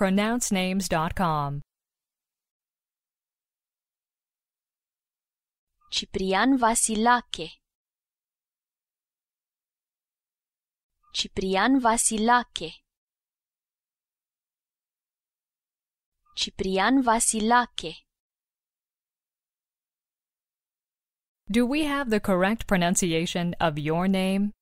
pronouncenames.com. Ciprian Vasilache Ciprian Vasilache Ciprian Vasilache Do we have the correct pronunciation of your name?